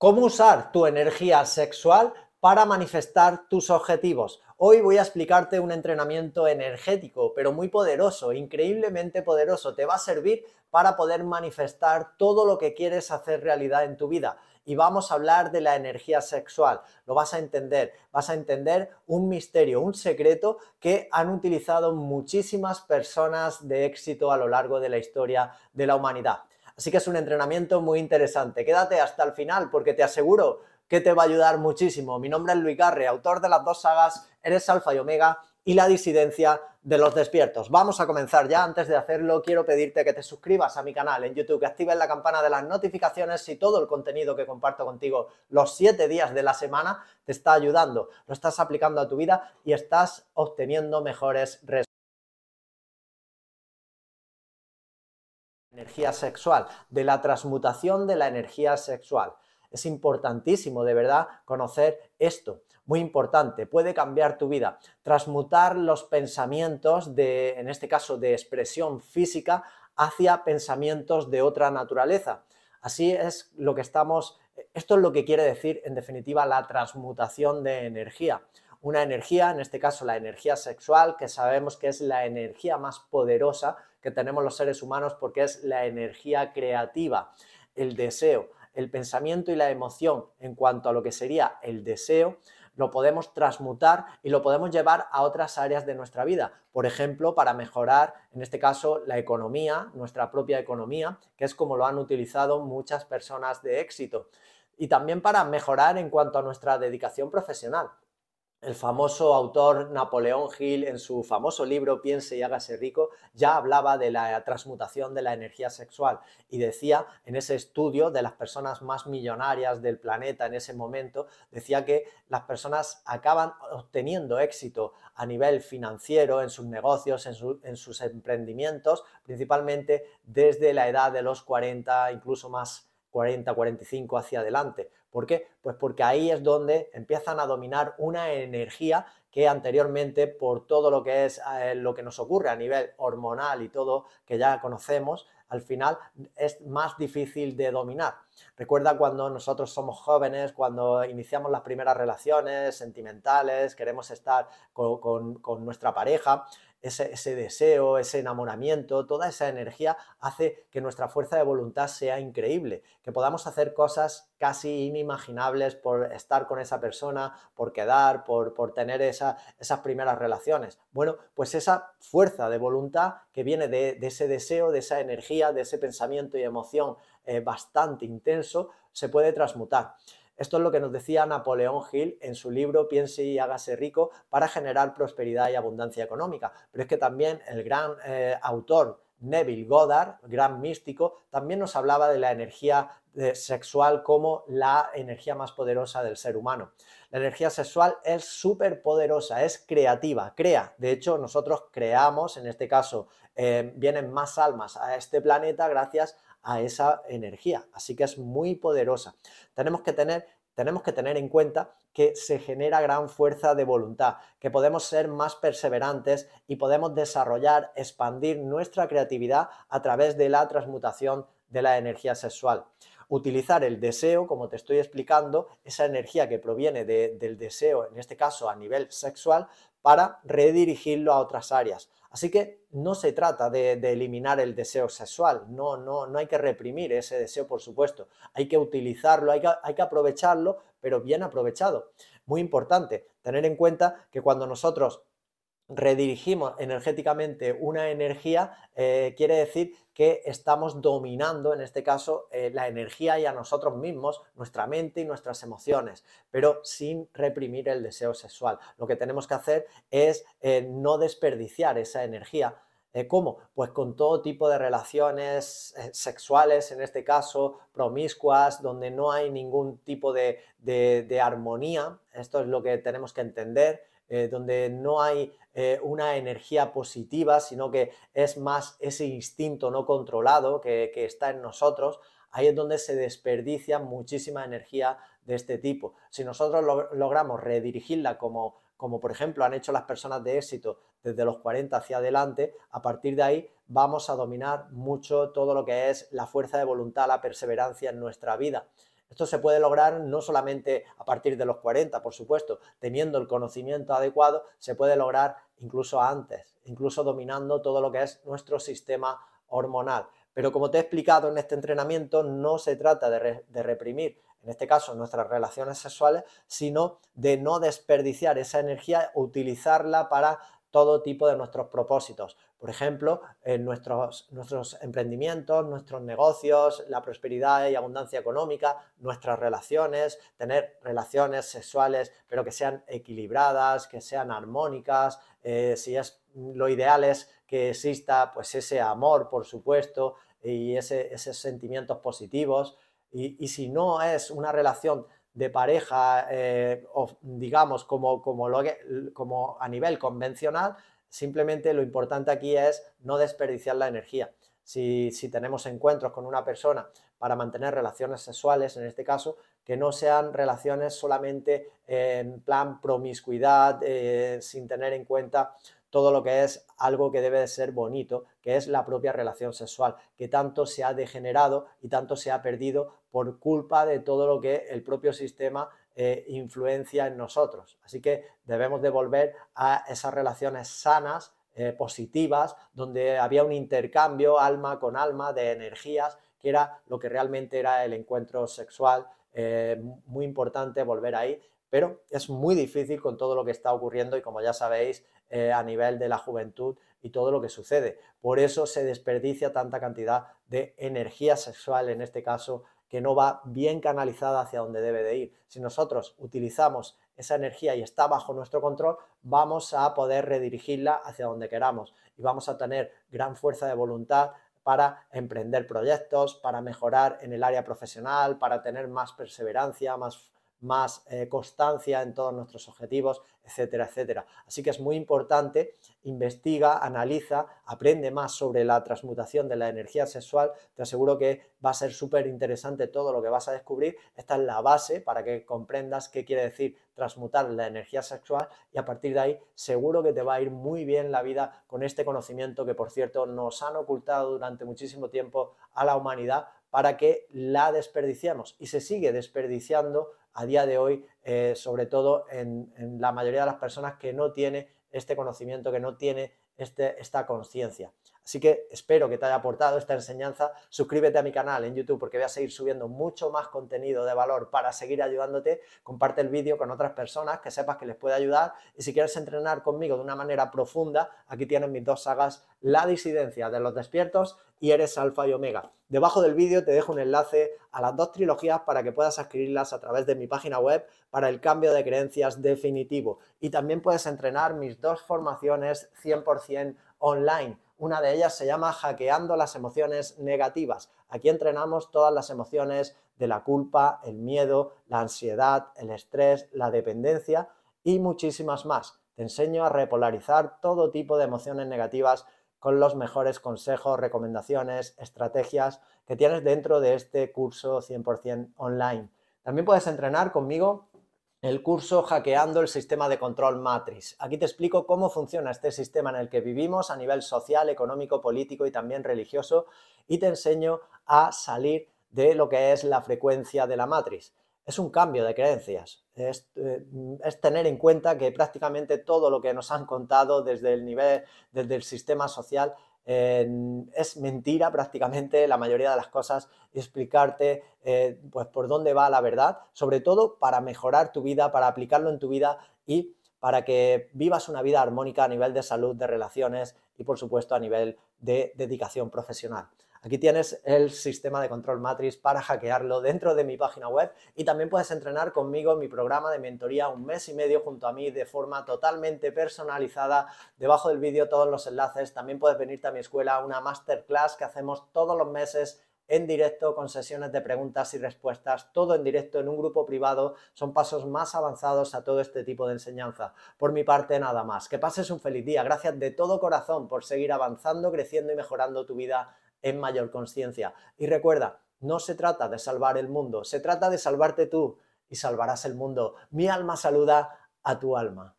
¿Cómo usar tu energía sexual para manifestar tus objetivos? Hoy voy a explicarte un entrenamiento energético, pero muy poderoso, increíblemente poderoso. Te va a servir para poder manifestar todo lo que quieres hacer realidad en tu vida. Y vamos a hablar de la energía sexual. Lo vas a entender. Vas a entender un misterio, un secreto que han utilizado muchísimas personas de éxito a lo largo de la historia de la humanidad. Así que es un entrenamiento muy interesante. Quédate hasta el final porque te aseguro que te va a ayudar muchísimo. Mi nombre es Luis Garre, autor de las dos sagas Eres Alfa y Omega y La disidencia de los despiertos. Vamos a comenzar ya. Antes de hacerlo, quiero pedirte que te suscribas a mi canal en YouTube, que actives la campana de las notificaciones si todo el contenido que comparto contigo los siete días de la semana te está ayudando, lo estás aplicando a tu vida y estás obteniendo mejores resultados. energía sexual, de la transmutación de la energía sexual. Es importantísimo, de verdad, conocer esto. Muy importante, puede cambiar tu vida. Transmutar los pensamientos de, en este caso, de expresión física hacia pensamientos de otra naturaleza. Así es lo que estamos, esto es lo que quiere decir, en definitiva, la transmutación de energía una energía, en este caso la energía sexual, que sabemos que es la energía más poderosa que tenemos los seres humanos porque es la energía creativa, el deseo, el pensamiento y la emoción en cuanto a lo que sería el deseo lo podemos transmutar y lo podemos llevar a otras áreas de nuestra vida. Por ejemplo, para mejorar, en este caso, la economía, nuestra propia economía, que es como lo han utilizado muchas personas de éxito. Y también para mejorar en cuanto a nuestra dedicación profesional el famoso autor Napoleón Hill, en su famoso libro Piense y hágase rico, ya hablaba de la transmutación de la energía sexual y decía en ese estudio de las personas más millonarias del planeta en ese momento, decía que las personas acaban obteniendo éxito a nivel financiero en sus negocios, en, en sus emprendimientos, principalmente desde la edad de los 40, incluso más 40, 45 hacia adelante. ¿Por qué? Pues porque ahí es donde empiezan a dominar una energía que anteriormente, por todo lo que es eh, lo que nos ocurre a nivel hormonal y todo que ya conocemos, al final es más difícil de dominar. Recuerda cuando nosotros somos jóvenes, cuando iniciamos las primeras relaciones sentimentales, queremos estar con, con nuestra pareja, ese, deseo, ese enamoramiento, toda esa energía hace que nuestra fuerza de voluntad sea increíble, que podamos hacer cosas casi inimaginables por estar con esa persona, por quedar, por, tener esas primeras relaciones. Bueno, pues esa fuerza de voluntad que viene de, ese deseo, de esa energía, de ese pensamiento y emoción eh, bastante intenso, se puede transmutar. Esto es lo que nos decía Napoleón Hill en su libro Piense y hágase rico para generar prosperidad y abundancia económica. Pero es que también el gran eh, autor Neville Goddard, gran místico, también nos hablaba de la energía eh, sexual como la energía más poderosa del ser humano. La energía sexual es súper poderosa, es creativa, crea. De hecho, nosotros creamos, en este caso, eh, vienen más almas a este planeta gracias a a esa energía. Así que es muy poderosa. Tenemos que tener tenemos que tener en cuenta que se genera gran fuerza de voluntad, que podemos ser más perseverantes y podemos desarrollar, expandir nuestra creatividad a través de la transmutación de la energía sexual. Utilizar el deseo, como te estoy explicando, esa energía que proviene del deseo, en este caso a nivel sexual, para redirigirlo a otras áreas. Así que no se trata de, eliminar el deseo sexual, no, no, no hay que reprimir ese deseo, por supuesto, hay que utilizarlo, hay que aprovecharlo, pero bien aprovechado. Muy importante, tener en cuenta que cuando nosotros redirigimos energéticamente una energía, eh, quiere decir que estamos dominando, en este caso, eh, la energía y a nosotros mismos, nuestra mente y nuestras emociones, pero sin reprimir el deseo sexual. Lo que tenemos que hacer es eh, no desperdiciar esa energía. ¿Cómo? Pues con todo tipo de relaciones sexuales, en este caso, promiscuas, donde no hay ningún tipo de, de, de armonía. Esto es lo que tenemos que entender eh, donde no hay eh, una energía positiva, sino que es más ese instinto no controlado que, está en nosotros, ahí es donde se desperdicia muchísima energía de este tipo. Si nosotros logramos redirigirla como, como por ejemplo han hecho las personas de éxito desde los 40 hacia adelante, a partir de ahí vamos a dominar mucho todo lo que es la fuerza de voluntad, la perseverancia en nuestra vida. Esto se puede lograr no solamente a partir de los 40, por supuesto, teniendo el conocimiento adecuado, se puede lograr incluso antes, incluso dominando todo lo que es nuestro sistema hormonal. Pero como te he explicado en este entrenamiento, no se trata de, de reprimir en este caso nuestras relaciones sexuales, sino de no desperdiciar esa energía, utilizarla para todo tipo de nuestros propósitos. Por ejemplo, en nuestros, nuestros emprendimientos, nuestros negocios, la prosperidad y abundancia económica, nuestras relaciones, tener relaciones sexuales, pero que sean equilibradas, que sean armónicas, eh, si es lo ideal es que exista pues ese amor, por supuesto, y ese, esos sentimientos positivos. Y, si no es una relación de pareja, eh, o digamos, como, lo como a nivel convencional, Simplemente lo importante aquí es no desperdiciar la energía. Si, tenemos encuentros con una persona para mantener relaciones sexuales, en este caso, que no sean relaciones solamente en plan promiscuidad, eh, sin tener en cuenta todo lo que es algo que debe de ser bonito, que es la propia relación sexual, que tanto se ha degenerado y tanto se ha perdido por culpa de todo lo que el propio sistema eh, influencia en nosotros. Así que debemos de volver a esas relaciones sanas, eh, positivas, donde había un intercambio alma con alma de energías, que era lo que realmente era el encuentro sexual. Eh, muy importante volver ahí, pero es muy difícil con todo lo que está ocurriendo y como ya sabéis, a nivel de la juventud y todo lo que sucede. Por eso se desperdicia tanta cantidad de energía sexual, en este caso que no va bien canalizada hacia donde debe de ir. Si nosotros utilizamos esa energía y está bajo nuestro control, vamos a poder redirigirla hacia donde queramos y vamos a tener gran fuerza de voluntad para emprender proyectos, para mejorar en el área profesional, para tener más perseverancia, más más eh, constancia en todos nuestros objetivos, etcétera, etcétera. Así que es muy importante, investiga, analiza, aprende más sobre la transmutación de la energía sexual. Te aseguro que va a ser súper interesante todo lo que vas a descubrir. Esta es la base para que comprendas qué quiere decir transmutar la energía sexual y a partir de ahí seguro que te va a ir muy bien la vida con este conocimiento que, por cierto, nos han ocultado durante muchísimo tiempo a la humanidad para que la desperdiciamos y se sigue desperdiciando a día de hoy, eh, sobre todo en, la mayoría de las personas que no tiene este conocimiento, que no tiene este, esta conciencia. Así que espero que te haya aportado esta enseñanza. Suscríbete a mi canal en YouTube porque voy a seguir subiendo mucho más contenido de valor para seguir ayudándote. Comparte el vídeo con otras personas que sepas que les puede ayudar. Y si quieres entrenar conmigo de una manera profunda, aquí tienes mis dos sagas, La disidencia de los despiertos y Eres alfa y omega. Debajo del vídeo te dejo un enlace a las dos trilogías para que puedas adquirirlas a través de mi página web para el cambio de creencias definitivo. Y también puedes entrenar mis dos formaciones 100% online una de ellas se llama Hackeando las emociones negativas. Aquí entrenamos todas las emociones de la culpa, el miedo, la ansiedad, el estrés, la dependencia y muchísimas más. Te enseño a repolarizar todo tipo de emociones negativas con los mejores consejos, recomendaciones, estrategias que tienes dentro de este curso 100% online. También puedes entrenar conmigo el curso Hackeando el Sistema de Control Matrix. Aquí te explico cómo funciona este sistema en el que vivimos a nivel social, económico, político y también religioso y te enseño a salir de lo que es la frecuencia de la matriz. Es un cambio de creencias, es, eh, es, tener en cuenta que prácticamente todo lo que nos han contado desde el nivel, desde el sistema social, es mentira prácticamente la mayoría de las cosas, explicarte eh, pues por dónde va la verdad, sobre todo para mejorar tu vida, para aplicarlo en tu vida y para que vivas una vida armónica a nivel de salud, de relaciones y por supuesto a nivel de dedicación profesional. Aquí tienes el sistema de control matrix para hackearlo dentro de mi página web y también puedes entrenar conmigo en mi programa de mentoría un mes y medio junto a mí de forma totalmente personalizada. Debajo del vídeo todos los enlaces. También puedes venirte a mi escuela, una masterclass que hacemos todos los meses en directo con sesiones de preguntas y respuestas, todo en directo en un grupo privado, son pasos más avanzados a todo este tipo de enseñanza. Por mi parte, nada más. Que pases un feliz día. Gracias de todo corazón por seguir avanzando, creciendo y mejorando tu vida en mayor conciencia. Y recuerda, no se trata de salvar el mundo, se trata de salvarte tú y salvarás el mundo. Mi alma saluda a tu alma.